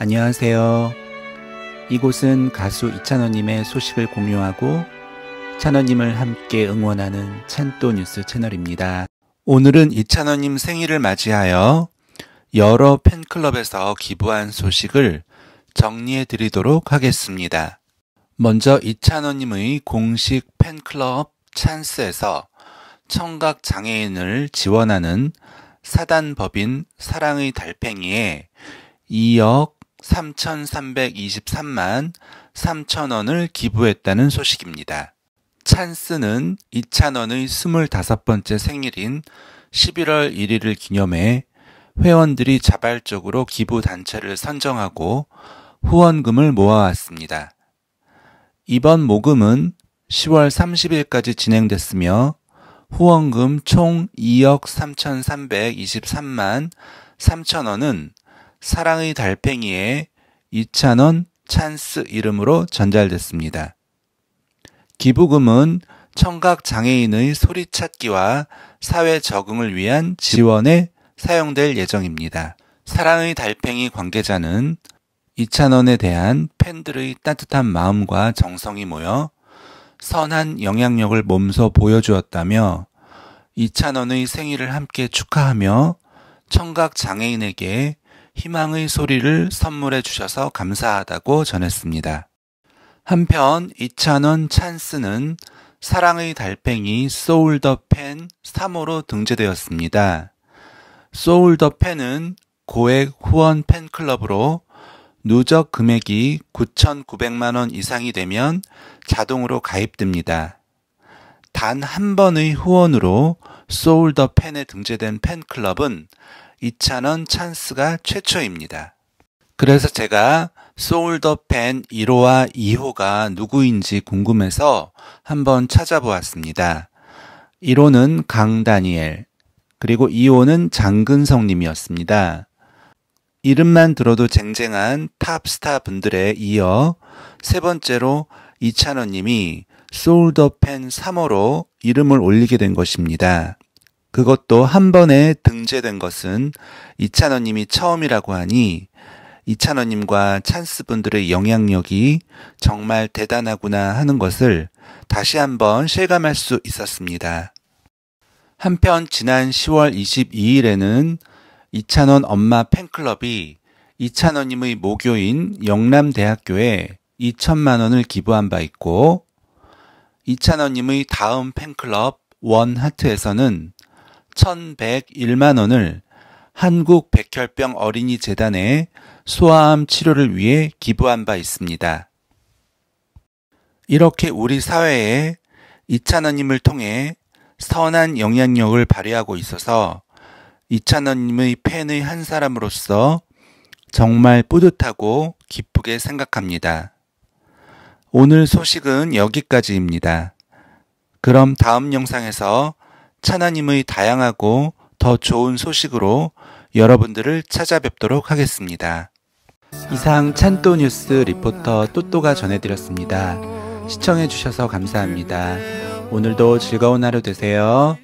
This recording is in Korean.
안녕하세요. 이곳은 가수 이찬원님의 소식을 공유하고 찬원님을 함께 응원하는 찬또 뉴스 채널입니다. 오늘은 이찬원님 생일을 맞이하여 여러 팬클럽에서 기부한 소식을 정리해 드리도록 하겠습니다. 먼저 이찬원님의 공식 팬클럽 찬스에서 청각 장애인을 지원하는 사단법인 사랑의 달팽이에 2억 3,323만 3천원을 기부했다는 소식입니다. 찬스는 이찬원의 25번째 생일인 11월 1일을 기념해 회원들이 자발적으로 기부 단체를 선정하고 후원금을 모아왔습니다. 이번 모금은 10월 30일까지 진행됐으며 후원금 총 2억 3,323만 3천원은 사랑의 달팽이에 이찬원 찬스 이름으로 전달됐습니다. 기부금은 청각 장애인의 소리 찾기와 사회 적응을 위한 지원에 사용될 예정입니다. 사랑의 달팽이 관계자는 이찬원에 대한 팬들의 따뜻한 마음과 정성이 모여 선한 영향력을 몸소 보여주었다며 이찬원의 생일을 함께 축하하며 청각 장애인에게 희망의 소리를 선물해 주셔서 감사하다고 전했습니다. 한편 이찬원 찬스는 사랑의 달팽이 소울 더펜 3호로 등재되었습니다. 소울 더펜은 고액 후원 팬클럽으로 누적 금액이 9,900만원 이상이 되면 자동으로 가입됩니다. 단 한 번의 후원으로 소울 더펜에 등재된 팬클럽은 2차원 찬스가 최초입니다. 그래서 제가 소울더팬 1호와 2호가 누구인지 궁금해서 한번 찾아보았습니다. 1호는 강다니엘, 그리고 2호는 장근성님이었습니다. 이름만 들어도 쟁쟁한 탑스타 분들에 이어 세 번째로 이찬원님이 소울더팬 3호로 이름을 올리게 된 것입니다. 그것도 한 번에 등재된 것은 이찬원님이 처음이라고 하니 이찬원님과 찬스분들의 영향력이 정말 대단하구나 하는 것을 다시 한 번 실감할 수 있었습니다. 한편 지난 10월 22일에는 이찬원 엄마 팬클럽이 이찬원님의 모교인 영남대학교에 2천만 원을 기부한 바 있고 이찬원님의 다음 팬클럽 원하트에서는 1,101만 원을 한국 백혈병 어린이 재단에 소아암 치료를 위해 기부한 바 있습니다. 이렇게 우리 사회에 이찬원님을 통해 선한 영향력을 발휘하고 있어서 이찬원님의 팬의 한 사람으로서 정말 뿌듯하고 기쁘게 생각합니다. 오늘 소식은 여기까지입니다. 그럼 다음 영상에서 하나님의 다양하고 더 좋은 소식으로 여러분들을 찾아뵙도록 하겠습니다. 이상 찬또 뉴스 리포터 또또가 전해드렸습니다. 시청해주셔서 감사합니다. 오늘도 즐거운 하루 되세요.